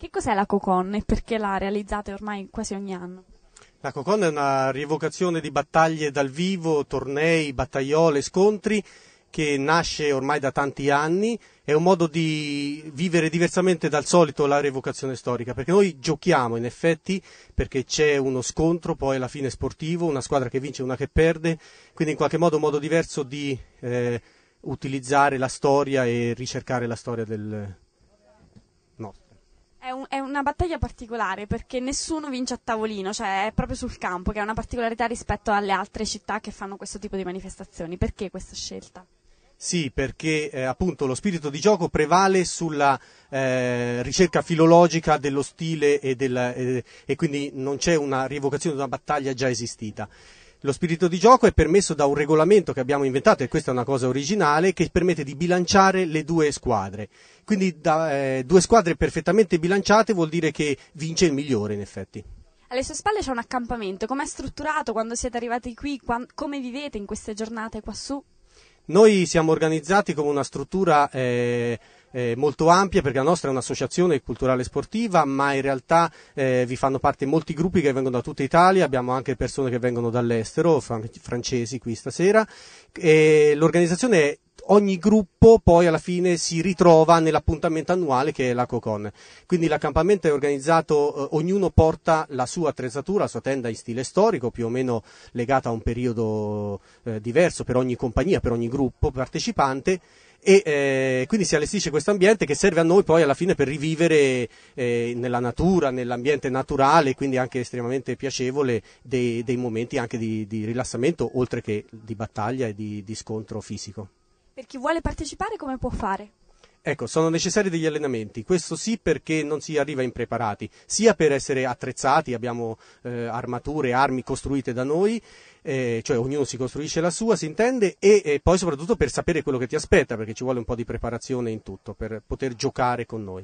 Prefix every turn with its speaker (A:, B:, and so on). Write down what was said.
A: Che cos'è la Cocon e perché la realizzate ormai quasi ogni anno?
B: La Cocon è una rievocazione di battaglie dal vivo, tornei, battaiole, scontri che nasce ormai da tanti anni, è un modo di vivere diversamente dal solito la rievocazione storica, perché noi giochiamo in effetti, perché c'è uno scontro poi alla fine sportivo, una squadra che vince e una che perde, quindi in qualche modo un modo diverso di eh, utilizzare la storia e ricercare la storia del,
A: è, un, è, una battaglia particolare perché nessuno vince a tavolino, cioè è proprio sul campo, che è una particolarità rispetto alle altre città che fanno questo tipo di manifestazioni. Perché questa scelta?
B: Sì, perché eh, appunto lo spirito di gioco prevale sulla eh, ricerca filologica dello stile e, del, eh, e quindi non c'è una rievocazione di una battaglia già esistita. Lo spirito di gioco è permesso da un regolamento che abbiamo inventato, e questa è una cosa originale, che permette di bilanciare le due squadre. Quindi da, eh, due squadre perfettamente bilanciate vuol dire che vince il migliore, in effetti.
A: Alle sue spalle c'è un accampamento, com'è strutturato quando siete arrivati qui, Quando, come vivete in queste giornate quassù?
B: Noi siamo organizzati come una struttura... Eh, eh, molto ampie perché la nostra è un'associazione culturale sportiva, ma in realtà eh, vi fanno parte molti gruppi che vengono da tutta Italia, abbiamo anche persone che vengono dall'estero, fran- francesi qui stasera. E l'organizzazione è ogni gruppo poi alla fine si ritrova nell'appuntamento annuale che è la Cocon. Quindi l'accampamento è organizzato, eh, ognuno porta la sua attrezzatura, la sua tenda in stile storico, più o meno legata a un periodo eh, diverso per ogni compagnia, per ogni gruppo partecipante e eh, quindi si allestisce questo ambiente che serve a noi poi alla fine per rivivere eh, nella natura, nell'ambiente naturale, quindi anche estremamente piacevole, dei, dei momenti anche di, di, rilassamento, oltre che di battaglia e di, di scontro fisico.
A: Per chi vuole partecipare come può fare?
B: Ecco, sono necessari degli allenamenti, questo sì perché non si arriva impreparati, sia per essere attrezzati, abbiamo eh, armature, armi costruite da noi, eh, cioè ognuno si costruisce la sua, si intende, e, e, poi soprattutto per sapere quello che ti aspetta, perché ci vuole un po' di preparazione in tutto, per poter giocare con noi.